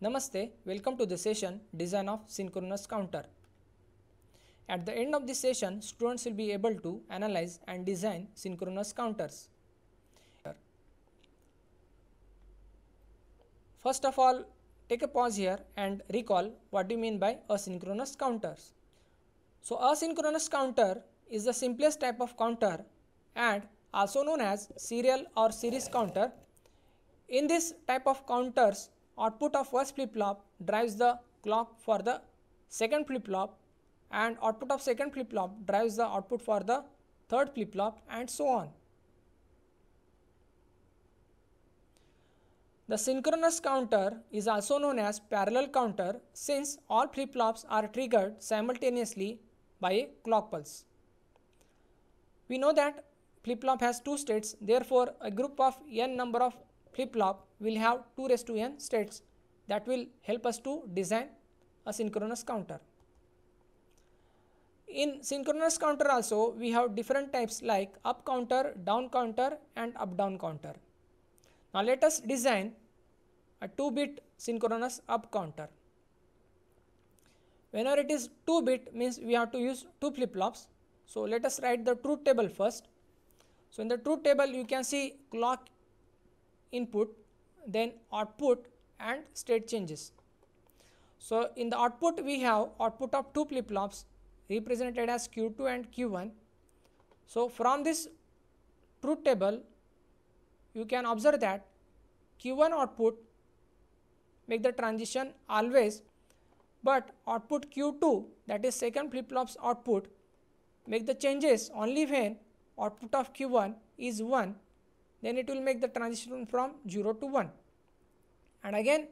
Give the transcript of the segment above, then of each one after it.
Namaste, welcome to the session Design of Synchronous Counter. At the end of this session, students will be able to analyze and design synchronous counters. First of all, take a pause here and recall what you mean by asynchronous counters. So, asynchronous counter is the simplest type of counter and also known as serial or series counter. In this type of counters, output of first flip-flop drives the clock for the second flip-flop and output of second flip-flop drives the output for the third flip-flop and so on. The synchronous counter is also known as parallel counter since all flip-flops are triggered simultaneously by a clock pulse. We know that flip-flop has two states therefore a group of n number of flip-flop we will have 2 raised to n states that will help us to design a synchronous counter. In synchronous counter also we have different types like up counter, down counter and up down counter. Now let us design a 2 bit synchronous up counter. Whenever it is 2 bit means we have to use 2 flip flops. So let us write the truth table first. So in the truth table you can see clock input then output and state changes. So, in the output we have output of two flip flops represented as Q2 and Q1. So, from this truth table you can observe that Q1 output make the transition always but output Q2 that is second flip flop's output make the changes only when output of Q1 is 1 then it will make the transition from 0 to 1 and again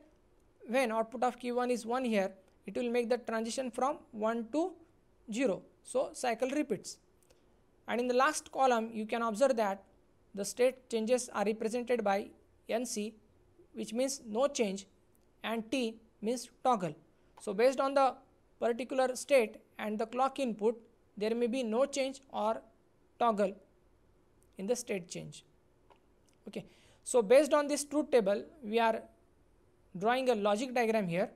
when output of q1 is 1 here it will make the transition from 1 to 0 so cycle repeats and in the last column you can observe that the state changes are represented by nc which means no change and t means toggle so based on the particular state and the clock input there may be no change or toggle in the state change okay so based on this truth table we are drawing a logic diagram here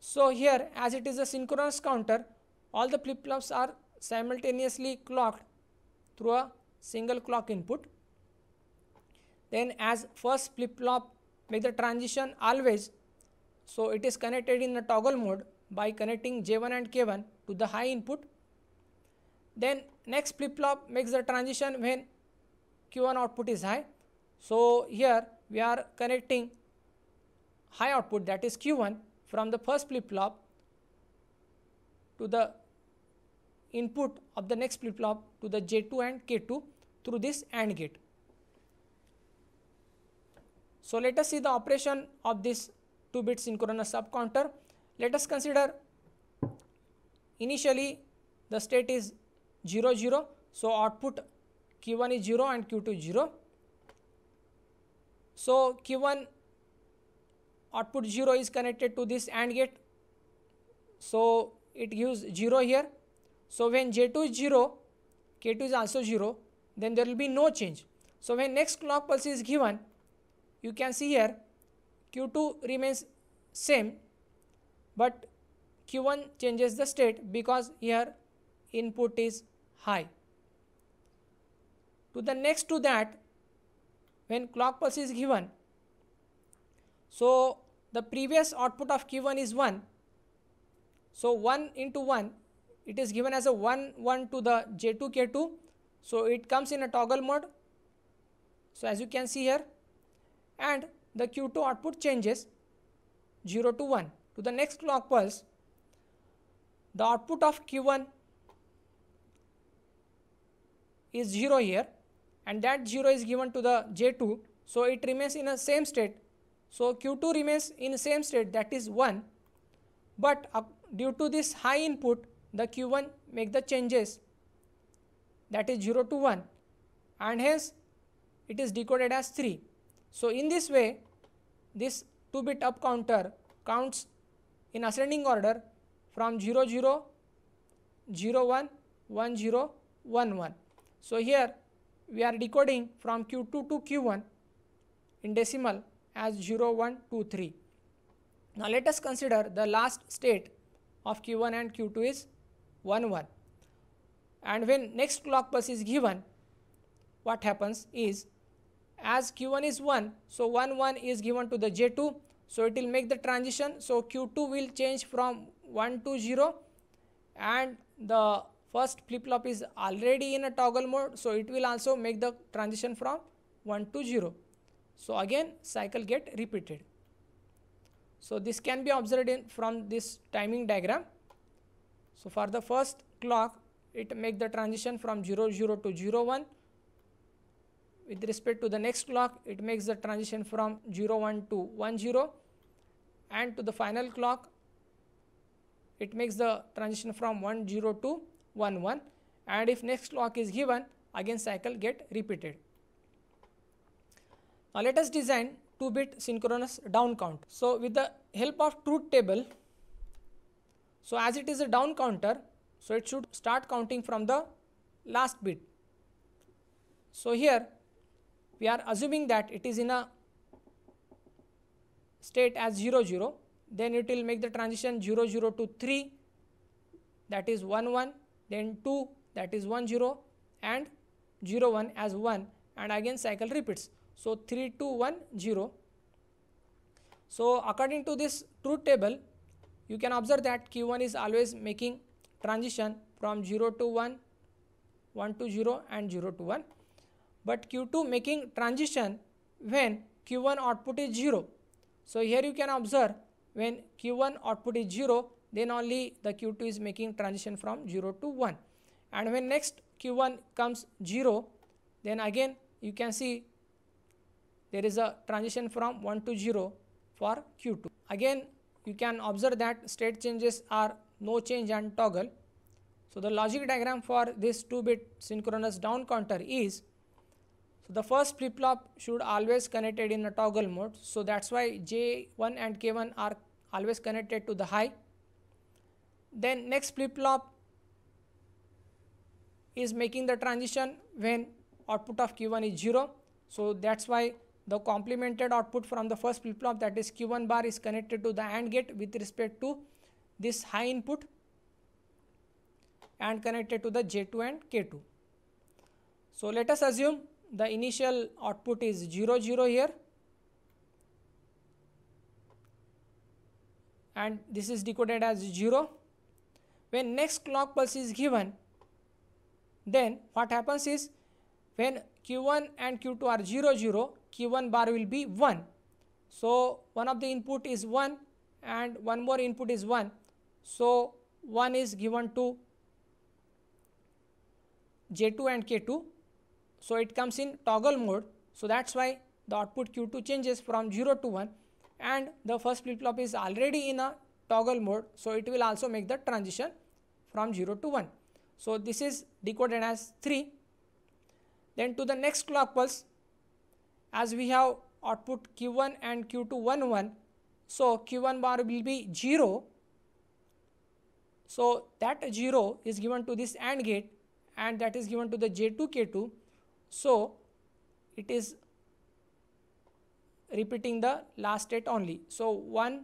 so here as it is a synchronous counter all the flip flops are simultaneously clocked through a single clock input then as first flip flop make the transition always so it is connected in a toggle mode by connecting J1 and K1 to the high input. Then next flip flop makes the transition when Q1 output is high. So, here we are connecting high output that is Q1 from the first flip flop to the input of the next flip flop to the J2 and K2 through this AND gate. So, let us see the operation of this 2 bit synchronous counter. Let us consider initially the state is 0 0. So, output q1 is 0 and q2 is 0. So, q1 output 0 is connected to this AND gate. So, it gives 0 here. So, when J2 is 0, K2 is also 0, then there will be no change. So, when next clock pulse is given, you can see here Q2 remains same, but Q1 changes the state because here input is high to the next to that when clock pulse is given so the previous output of q1 is 1 so 1 into 1 it is given as a 1 1 to the j2 k2 so it comes in a toggle mode so as you can see here and the q2 output changes 0 to 1 to the next clock pulse the output of q1 is 0 here and that 0 is given to the J2. So, it remains in a same state. So, Q2 remains in same state that is 1, but uh, due to this high input the Q1 make the changes that is 0 to 1 and hence it is decoded as 3. So, in this way this 2 bit up counter counts in ascending order from 0 0 0 1 1 0 1 1. So, here we are decoding from Q2 to Q1 in decimal as 0, 1, 2, 3. Now, let us consider the last state of Q1 and Q2 is 1, 1 and when next clock pulse is given, what happens is as Q1 is 1, so 1, 1 is given to the J2, so it will make the transition, so Q2 will change from 1 to 0 and the first flip-flop is already in a toggle mode so it will also make the transition from 1 to 0 so again cycle get repeated so this can be observed in, from this timing diagram so for the first clock it make the transition from 0 0 to 0 1 with respect to the next clock it makes the transition from 0 1 to 1 0 and to the final clock it makes the transition from 1 0 to 1 1 and if next lock is given again cycle get repeated. Now, let us design 2 bit synchronous down count. So, with the help of truth table, so as it is a down counter, so it should start counting from the last bit. So, here we are assuming that it is in a state as 0 0 then it will make the transition 0 0 to 3 that is 1 1 then 2 that is 1 0 and 0 1 as 1 and again cycle repeats. So, 3 2 1 0. So, according to this truth table you can observe that Q1 is always making transition from 0 to 1, 1 to 0 and 0 to 1, but Q2 making transition when Q1 output is 0. So, here you can observe when Q1 output is 0 then only the Q2 is making transition from 0 to 1. And when next Q1 comes 0, then again you can see there is a transition from 1 to 0 for Q2. Again you can observe that state changes are no change and toggle. So, the logic diagram for this 2 bit synchronous down counter is so, the first flip flop should always connected in a toggle mode. So, that is why J1 and K1 are always connected to the high then next flip flop is making the transition when output of q1 is 0 so that's why the complemented output from the first flip flop that is q1 bar is connected to the AND gate with respect to this high input and connected to the j2 and k2 so let us assume the initial output is 0 0 here and this is decoded as 0 when next clock pulse is given then what happens is when q1 and q2 are 0 0 q1 bar will be 1 so one of the input is 1 and one more input is 1 so 1 is given to j2 and k2 so it comes in toggle mode so that's why the output q2 changes from 0 to 1 and the first flip flop is already in a toggle mode so it will also make the transition from 0 to 1. So, this is decoded as 3. Then to the next clock pulse, as we have output Q1 and Q2 1 1, so Q1 bar will be 0. So, that 0 is given to this AND gate and that is given to the J2 K2. So, it is repeating the last state only. So, 1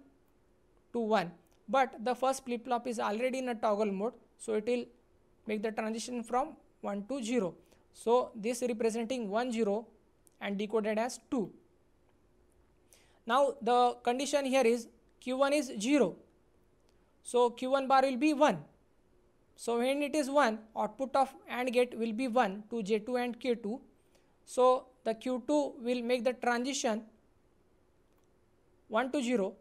to 1, but the first flip flop is already in a toggle mode. So, it will make the transition from 1 to 0. So, this representing 1 0 and decoded as 2. Now, the condition here is Q1 is 0. So, Q1 bar will be 1. So, when it is 1, output of AND gate will be 1 to J2 and K2. So, the Q2 will make the transition 1 to 0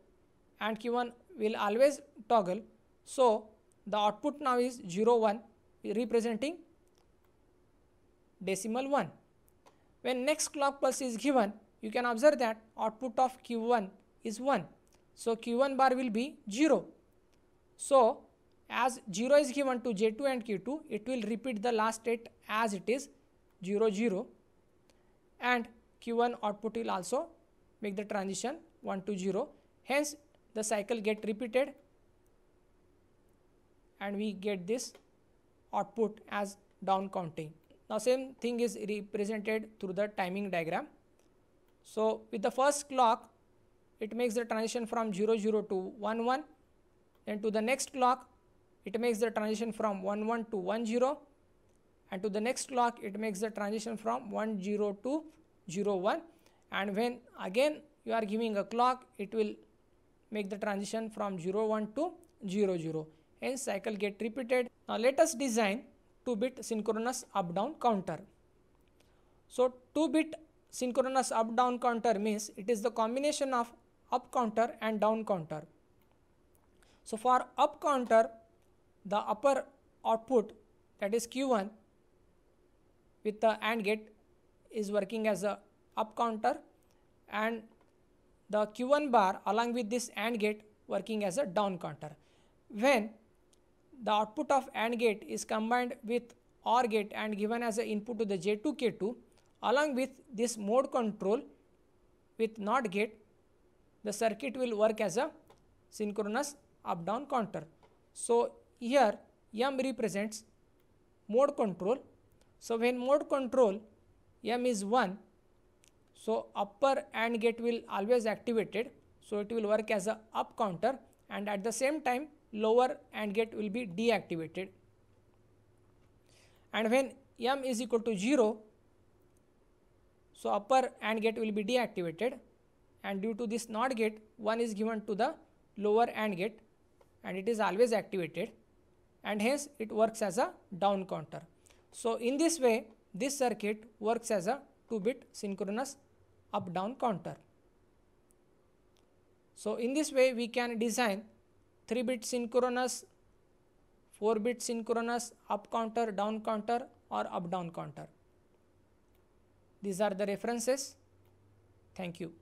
and Q1 will always toggle. So, the output now is 0 1 representing decimal 1. When next clock pulse is given, you can observe that output of Q1 is 1. So, Q1 bar will be 0. So, as 0 is given to J2 and Q2, it will repeat the last state as it is 0 0 and Q1 output will also make the transition 1 to 0. Hence, the cycle get repeated and we get this output as down counting. Now, same thing is represented through the timing diagram. So, with the first clock, it makes the transition from 00, 0 to 1 1 and to the next clock, it makes the transition from 1 1 to 1 0 and to the next clock, it makes the transition from 1 0 to 0 1 and when again you are giving a clock, it will make the transition from 0 1 to 0 0 and cycle get repeated. Now let us design 2 bit synchronous up down counter. So 2 bit synchronous up down counter means it is the combination of up counter and down counter. So for up counter the upper output that is Q1 with the AND gate is working as a up counter and the Q1 bar along with this AND gate working as a down counter. When the output of AND gate is combined with OR gate and given as an input to the J2K2 along with this mode control with NOT gate the circuit will work as a synchronous up down counter. So, here M represents mode control. So, when mode control M is 1, so upper AND gate will always activated. So, it will work as a up counter and at the same time lower AND gate will be deactivated. And when m is equal to 0, so upper AND gate will be deactivated and due to this NOT gate 1 is given to the lower AND gate and it is always activated and hence it works as a down counter. So, in this way this circuit works as a 2 bit synchronous up down counter. So, in this way we can design 3 bit synchronous, 4 bit synchronous, up counter, down counter or up down counter. These are the references. Thank you.